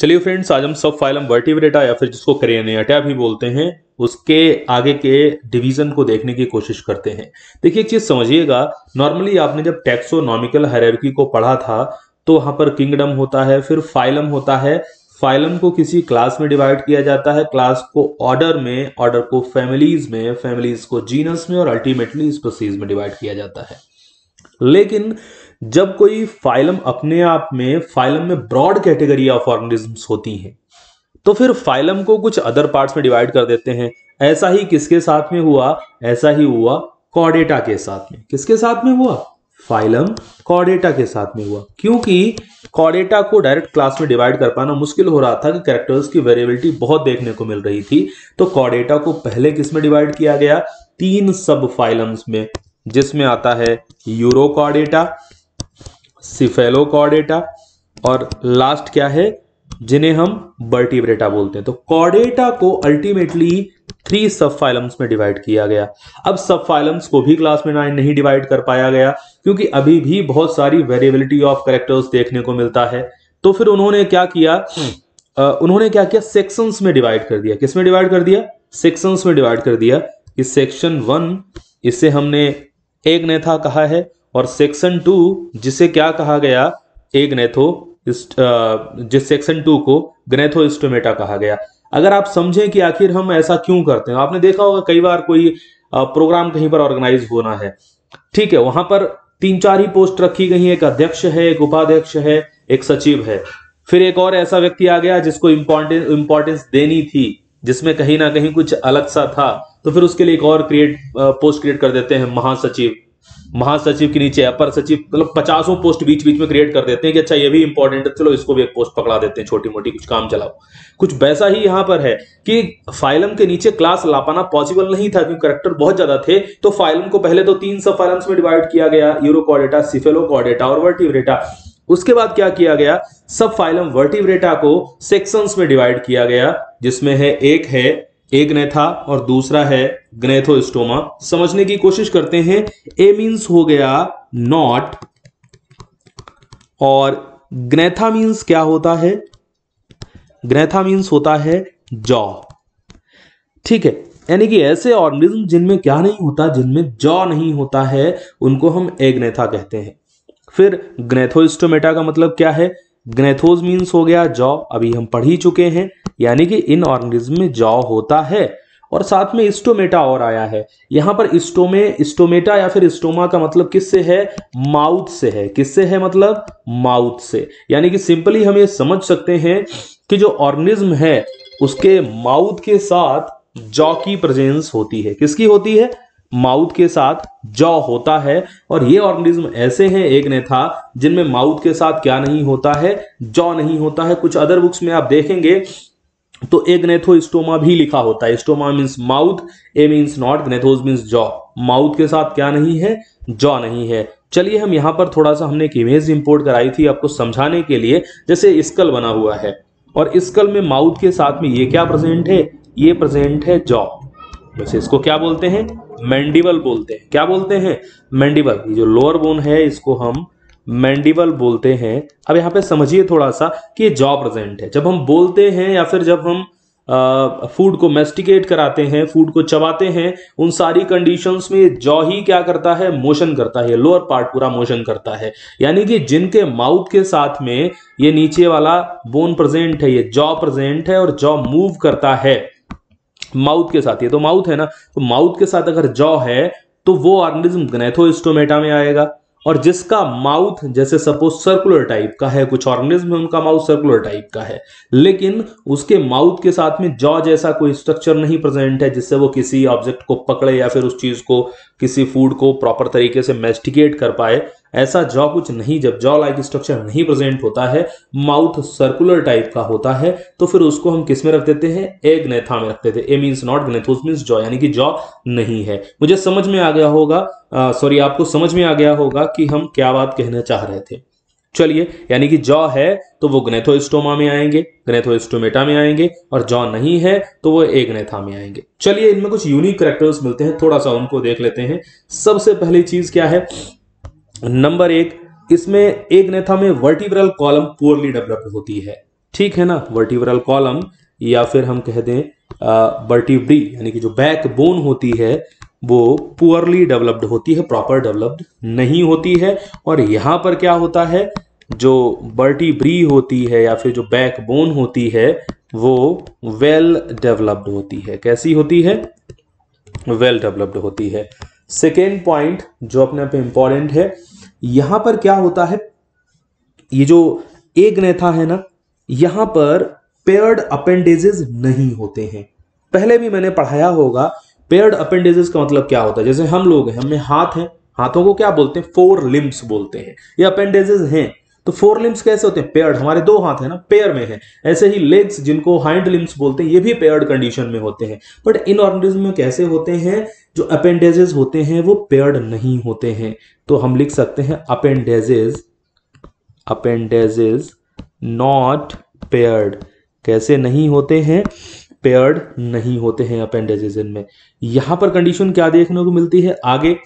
चलिए फ्रेंड्स आज हम सब फाइलम वर्टिब्रेटा या फिर जिसको क्रेनियटा भी बोलते हैं उसके आगे के डिवीजन को देखने की कोशिश करते हैं देखिए एक चीज समझिएगा नॉर्मली आपने जब टेक्सोनॉमिकल हरेरकी को पढ़ा था तो वहां पर किंगडम होता है फिर फाइलम होता है फाइलम को किसी क्लास में डिवाइड किया जाता है क्लास को ऑर्डर में ऑर्डर को फैमिलीज में फैमिलीज को जीनस में और अल्टीमेटली स्पेसीज में डिवाइड किया जाता है लेकिन जब कोई फाइलम अपने आप में फाइलम में ब्रॉड कैटेगरी ऑफ ऑर्गेनिजम्स होती हैं तो फिर फाइलम को कुछ अदर पार्ट्स में डिवाइड कर देते हैं ऐसा ही किसके साथ में हुआ ऐसा ही हुआ कॉडेटा के साथ में किसके साथ में हुआ फाइलम कॉडेटा के साथ में हुआ क्योंकि कॉडेटा को डायरेक्ट क्लास में डिवाइड कर पाना मुश्किल हो रहा था कि कैरेक्टर्स की वेरिएबिलिटी बहुत देखने को मिल रही थी तो कॉडेटा को पहले किस में डिवाइड किया गया तीन सब फाइलम्स में जिसमें आता है यूरो कॉडेटा सिफेलो कॉडेटा और लास्ट क्या है जिन्हें हम बर्टिब्रेटा बोलते हैं तो कॉर्डेटा को अल्टीमेटली थ्री सब फाइलम्स में डिवाइड किया गया अब सब फाइलम्स को भी क्लास में नाइन नहीं डिवाइड कर पाया गया क्योंकि अभी भी बहुत सारी वेरिएबिलिटी ऑफ करेक्टर्स देखने को मिलता है तो फिर उन्होंने क्या किया उन्होंने क्या किया सेक्शंस में डिवाइड कर दिया किस में डिवाइड कर दिया सेक्शंस में डिवाइड कर दिया कि सेक्शन वन इससे हमने एक ने था कहा है और सेक्शन टू जिसे क्या कहा गया एक नेथो जिस सेक्शन टू को ग्रेथो स्टोमेटा कहा गया अगर आप समझें कि आखिर हम ऐसा क्यों करते हैं आपने देखा होगा कई बार कोई प्रोग्राम कहीं पर ऑर्गेनाइज होना है ठीक है वहां पर तीन चार ही पोस्ट रखी गई है एक अध्यक्ष है एक उपाध्यक्ष है एक सचिव है फिर एक और ऐसा व्यक्ति आ गया जिसको इम्पोर्टेंस इंपॉर्टेंस देनी थी जिसमें कहीं ना कहीं कुछ अलग सा था तो फिर उसके लिए एक और क्रिएट पोस्ट क्रिएट कर देते हैं महासचिव महासचिव के नीचे अपर सचिव मतलब पचासों पोस्ट बीच बीच में क्रिएट कर देते हैं कि अच्छा ये भी इंपॉर्टेंट है चलो इसको भी एक पोस्ट पकड़ा देते हैं छोटी मोटी कुछ काम चलाओ कुछ वैसा ही यहां पर है कि फाइलम के नीचे क्लास ला पाना पॉसिबल नहीं था क्योंकि करेक्टर बहुत ज्यादा थे तो फाइलम को पहले तो तीन सब फाइलम्स में डिवाइड किया गया यूरोकॉडेटा सिफेलोकॉडेटा और वर्टिवरेटा उसके बाद क्या किया गया सब फाइलम वर्टिवरेटा को सेक्शंस में डिवाइड किया गया जिसमें है एक है एग्नेथा और दूसरा है ग्नेथोस्टोमा समझने की कोशिश करते हैं ए मीन्स हो गया नॉट और ग्नेथा मीन्स क्या होता है ग्नेथा मीन्स होता है जॉ ठीक है यानी कि ऐसे ऑर्गेनिज्म जिनमें क्या नहीं होता जिनमें जॉ नहीं होता है उनको हम एग्नेथा कहते हैं फिर ग्नेथोस्टोमेटा का मतलब क्या है ग्नेथोज मीन्स हो गया जॉ अभी हम पढ़ ही चुके हैं यानी कि इन ऑर्गेनिज्म में जॉ होता है और साथ में इस्टोमेटा और आया है यहां पर इस्टोमे स्टोमेटा या फिर स्टोमा का मतलब किससे है माउथ से है किससे है मतलब माउथ से यानी कि सिंपली हम ये समझ सकते हैं कि जो ऑर्गेनिज्म है उसके माउथ के साथ जॉ की प्रेजेंस होती है किसकी होती है माउथ के साथ जॉ होता है और ये ऑर्गेनिज्म ऐसे हैं एक ने था जिनमें माउथ के साथ क्या नहीं होता है जॉ नहीं होता है कुछ अदर बुक्स में आप देखेंगे तो ए स्टोमा भी लिखा होता है stoma means mouth a means not gnathos means jaw mouth के साथ क्या नहीं है जॉ नहीं है चलिए हम यहां पर थोड़ा सा हमने एक इमेज इंपोर्ट कराई थी आपको समझाने के लिए जैसे स्कल बना हुआ है और स्कल में माउथ के साथ में ये क्या प्रेजेंट है ये प्रेजेंट है जॉ वैसे इसको क्या बोलते हैं मैंडिबल बोलते हैं क्या बोलते हैं मैंडिबल जो लोअर बोन है इसको हम मैंडिबल बोलते हैं अब यहाँ पे समझिए थोड़ा सा कि ये जॉ प्रेजेंट है जब हम बोलते हैं या फिर जब हम फूड को मेस्टिकेट कराते हैं फूड को चबाते हैं उन सारी कंडीशंस में जॉ ही क्या करता है मोशन करता है लोअर पार्ट पूरा मोशन करता है यानी कि जिनके माउथ के साथ में ये नीचे वाला बोन प्रेजेंट है ये जॉ प्रेजेंट है और जॉ मूव करता है माउथ के साथ ये तो माउथ है ना तो माउथ के साथ अगर जॉ है तो वो ऑर्गेनिज्म ग्नेथोस्टोमेटा तो में आएगा और जिसका माउथ जैसे सपोज सर्कुलर टाइप का है कुछ ऑर्गेनिज्म है उनका माउथ सर्कुलर टाइप का है लेकिन उसके माउथ के साथ में जॉ जैसा कोई स्ट्रक्चर नहीं प्रेजेंट है जिससे वो किसी ऑब्जेक्ट को पकड़े या फिर उस चीज को किसी फूड को प्रॉपर तरीके से मेस्टिकेट कर पाए ऐसा जॉ कुछ नहीं जब जॉ लाइक स्ट्रक्चर नहीं प्रेजेंट होता है माउथ सर्कुलर टाइप का होता है तो फिर उसको हम किस में रख देते हैं एग नेथा में रखते थे a means not gnathos means jaw यानी कि जॉ नहीं है मुझे समझ में आ गया होगा सॉरी आपको समझ में आ गया होगा कि हम क्या बात कहना चाह रहे थे चलिए यानी कि जॉ है तो वो ग्नेथोस्टोमा में आएंगे ग्नेथोस्टोमेटा में आएंगे और जॉ नहीं है तो वो नेथा में आएंगे चलिए इनमें कुछ यूनिक करेक्टर्स मिलते हैं थोड़ा सा उनको देख लेते हैं सबसे पहली चीज क्या है नंबर एक इसमें एक नेथा में वर्टिब्रल कॉलम पोअरली डेवलप होती है ठीक है ना वर्टिब्रल कॉलम या फिर हम कह दें वर्टिब्री यानी कि जो बैक बोन होती है वो पुअरली डेवलप्ड होती है प्रॉपर डेवलप्ड नहीं होती है और यहाँ पर क्या होता है जो वर्टिब्री होती है या फिर जो बैक बोन होती है वो वेल well डेवलप्ड होती है कैसी होती है वेल well डेवलप्ड होती है सेकेंड पॉइंट जो अपने आप इंपॉर्टेंट है यहां पर क्या होता है ये जो एक नेता है ना यहां पर पेयर्ड अपेंडेजेस नहीं होते हैं पहले भी मैंने पढ़ाया होगा पेयर्ड अपेंडेजेस का मतलब क्या होता है जैसे हम लोग हैं हमें हाथ है हाथों को क्या बोलते हैं फोर लिम्स बोलते हैं ये अपेंडेजेस हैं तो फोर लिम्स कैसे होते हैं पेयर्ड हमारे दो हाथ है ना पेयर में है ऐसे ही लेग्स जिनको हाइंड लिम्स बोलते हैं ये भी पेयर्ड कंडीशन में होते हैं बट इन ऑर्गेनिज्म में कैसे होते हैं जो अपेंडेजेस होते हैं वो पेयर्ड नहीं होते हैं तो हम लिख सकते हैं अपेंडेजेस अपेंडेजेस नॉट पेयर्ड कैसे नहीं होते हैं पेयर्ड नहीं होते हैं अपेंडेजेस इनमें यहां पर कंडीशन क्या देखने को मिलती है आगे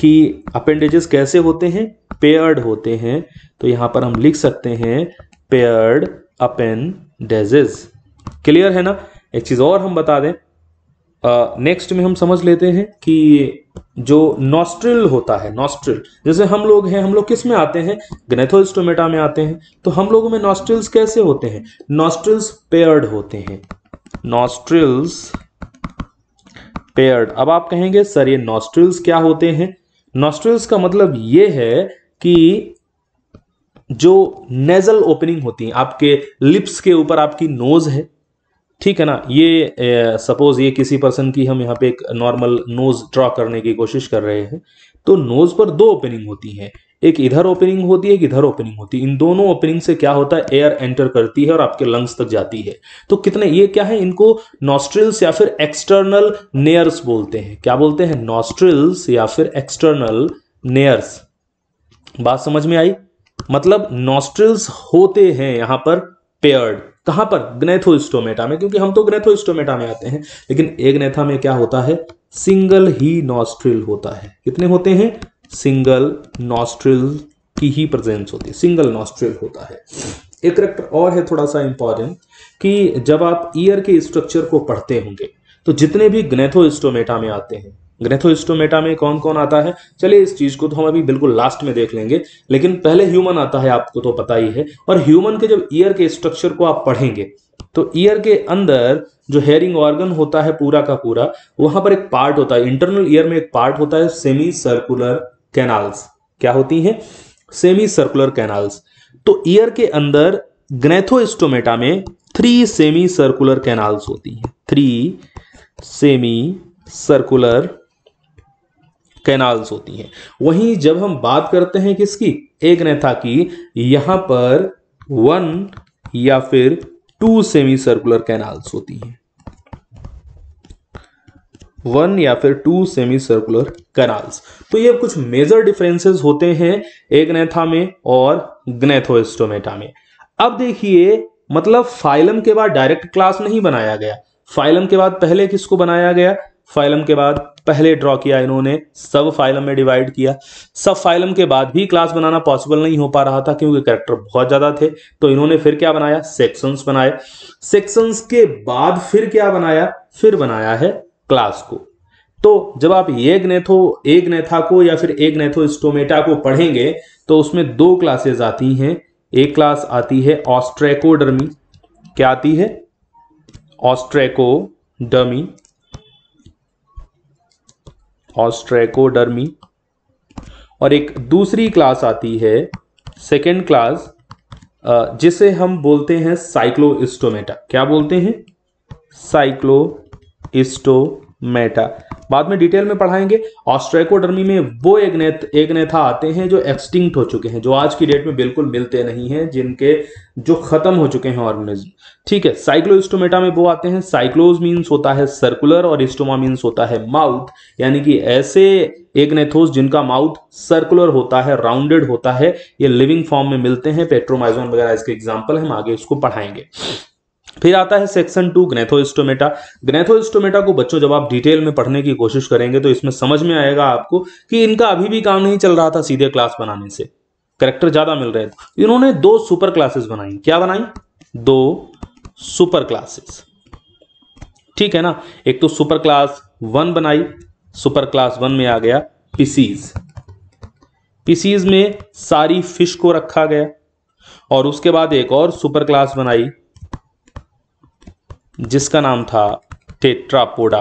कि अपेंडेजेस कैसे होते हैं पेयर्ड होते हैं तो यहां पर हम लिख सकते हैं पेयर्ड अपेंडेजेस क्लियर है ना एक चीज़ और हम बता दें नेक्स्ट uh, में हम समझ लेते हैं कि जो नॉस्ट्रिल होता है नॉस्ट्रिल जैसे हम लोग हैं हम लोग किस में आते हैं ग्नेथोस्टोमेटा में आते हैं तो हम लोगों में नॉस्ट्रिल्स कैसे होते हैं नॉस्ट्रिल्स पेयर्ड होते हैं नॉस्ट्रिल्स पेयर्ड अब आप कहेंगे सर ये नॉस्ट्रिल्स क्या होते हैं नॉस्ट्रल्स का मतलब ये है कि जो नेजल ओपनिंग होती है आपके लिप्स के ऊपर आपकी नोज है ठीक है ना ये सपोज ये किसी पर्सन की हम यहाँ पे एक नॉर्मल नोज ड्रॉ करने की कोशिश कर रहे हैं तो नोज पर दो ओपनिंग होती है एक इधर ओपनिंग होती है एक इधर ओपनिंग होती है इन दोनों ओपनिंग से क्या होता है एयर एंटर करती है और आपके लंग्स तक जाती है तो कितने ये क्या है इनको नॉस्ट्रिल्स या फिर एक्सटर्नल नेयर्स बोलते हैं क्या बोलते हैं नॉस्ट्रिल्स या फिर एक्सटर्नल नेयर्स बात समझ में आई मतलब नॉस्ट्रिल्स होते हैं यहां पर पेयर्ड कहां पर ग्नेथोस्टोमेटा में क्योंकि हम तो ग्नेथोस्टोमेटा में आते हैं लेकिन एग्नेथा में क्या होता है सिंगल ही नॉस्ट्रिल होता है कितने होते हैं सिंगल नॉस्ट्रिल की ही प्रेजेंस होती है सिंगल नॉस्ट्रिल होता है एक करेक्टर और है थोड़ा सा इंपॉर्टेंट कि जब आप ईयर के स्ट्रक्चर को पढ़ते होंगे तो जितने भी ग्नेथोस्टोमेटा में आते हैं ग्नेथोस्टोमेटा में कौन कौन आता है चलिए इस चीज को तो हम अभी बिल्कुल लास्ट में देख लेंगे लेकिन पहले ह्यूमन आता है आपको तो पता ही है और ह्यूमन के जब ईयर के स्ट्रक्चर को आप पढ़ेंगे तो ईयर के अंदर जो हेयरिंग ऑर्गन होता है पूरा का पूरा वहां पर एक पार्ट होता है इंटरनल ईयर में एक पार्ट होता है सेमी सर्कुलर कैनाल्स क्या होती है सेमी सर्कुलर कैनाल्स तो ईयर के अंदर ग्रेथोस्टोमेटा में थ्री सेमी सर्कुलर कैनाल्स होती हैं थ्री सेमी सर्कुलर कैनाल्स होती हैं वहीं जब हम बात करते हैं किसकी एक था की यहां पर वन या फिर टू सेमी सर्कुलर कैनाल्स होती हैं वन या फिर टू सेमी सर्कुलर कनाल्स तो ये कुछ मेजर डिफरेंसेस होते हैं एग्नेथा में और ग्नेथोस्टोमेटा में अब देखिए मतलब फाइलम के बाद डायरेक्ट क्लास नहीं बनाया गया फाइलम के बाद पहले किसको बनाया गया फाइलम के बाद पहले ड्रॉ किया इन्होंने सब फाइलम में डिवाइड किया सब फाइलम के बाद भी क्लास बनाना पॉसिबल नहीं हो पा रहा था क्योंकि कैरेक्टर बहुत ज़्यादा थे तो इन्होंने फिर क्या बनाया सेक्शंस बनाए सेक्शंस के बाद फिर क्या बनाया फिर बनाया है क्लास को तो जब आप एक नेथो एक नेथा को या फिर एक नेथो स्टोमेटा को पढ़ेंगे तो उसमें दो क्लासेस आती हैं एक क्लास आती है ऑस्ट्रेकोडर्मी क्या आती है ऑस्ट्रेकोडर्मी ऑस्ट्रेकोडर्मी और एक दूसरी क्लास आती है सेकेंड क्लास जिसे हम बोलते हैं साइक्लोस्टोमेटा क्या बोलते हैं साइक्लो इस्टोमेटा बाद में डिटेल में पढ़ाएंगे ऑस्ट्रेकोडर्मी में वो एगनेथ नेता आते हैं जो एक्सटिंक्ट हो चुके हैं जो आज की डेट में बिल्कुल मिलते नहीं हैं जिनके जो खत्म हो चुके हैं ऑर्गेनिज्म ठीक है साइक्लोस्टोमेटा में वो आते हैं साइक्लोज मीन्स होता है सर्कुलर और इस्टोमा मीन्स होता है माउथ यानी कि ऐसे एगनेथोस जिनका माउथ सर्कुलर होता है राउंडेड होता है ये लिविंग फॉर्म में मिलते हैं पेट्रोमाइजोन वगैरह इसके एग्जाम्पल हम आगे इसको पढ़ाएंगे फिर आता है सेक्शन टू ग्नेथोइस्टोमेटा ग्नेथोइस्टोमेटा को बच्चों जब आप डिटेल में पढ़ने की कोशिश करेंगे तो इसमें समझ में आएगा आपको कि इनका अभी भी काम नहीं चल रहा था सीधे क्लास बनाने से करेक्टर ज्यादा मिल रहे थे इन्होंने दो सुपर क्लासेस बनाई क्या बनाई दो सुपर क्लासेस ठीक है ना एक तो सुपर क्लास वन बनाई सुपर क्लास वन में आ गया पीसीज पीसीज में सारी फिश को रखा गया और उसके बाद एक और सुपर क्लास बनाई जिसका नाम था टेट्रापोडा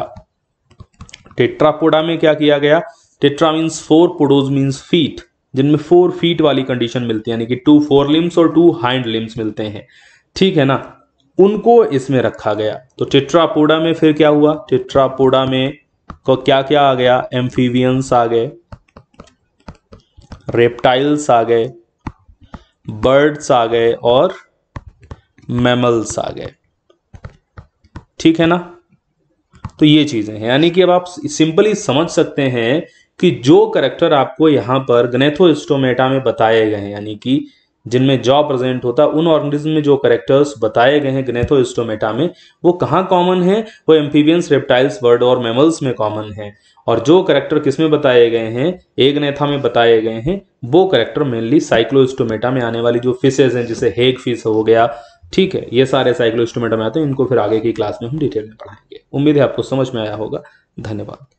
टेट्रापोडा में क्या किया गया tetra means four podos means feet जिनमें फोर फीट वाली कंडीशन मिलती है यानी कि टू फोर लिम्स और टू हाइंड लिम्स मिलते हैं ठीक है ना उनको इसमें रखा गया तो टेट्रापोडा में फिर क्या हुआ टेट्रापोडा में को क्या क्या आ गया एम्फीवियंस आ गए रेप्टाइल्स आ गए बर्ड्स आ गए और मैमल्स आ गए ठीक है ना तो ये चीजें हैं यानी कि अब आप सिंपली समझ सकते हैं कि जो करेक्टर आपको यहां पर गनेथोस्टोमेटा में बताए गए हैं यानी कि जिनमें जॉ प्रेजेंट होता है उन ऑर्गेनिज्म में जो करेक्टर्स बताए गए हैं ग्नेथोस्टोमेटा में वो कहाँ कॉमन है वो एम्फीबियंस रेप्टाइल्स बर्ड और मेमल्स में कॉमन है और जो करेक्टर किसमें बताए गए हैं एगनेथा में बताए गए हैं वो करेक्टर मेनली साइक्लोस्टोमेटा में आने वाली जो फिशेज हैं जैसे हेग फिश हो गया ठीक है ये सारे साइक्लो इंस्ट्रूमेंट में आते हैं इनको फिर आगे की क्लास में हम डिटेल में पढ़ाएंगे उम्मीद है आपको समझ में आया होगा धन्यवाद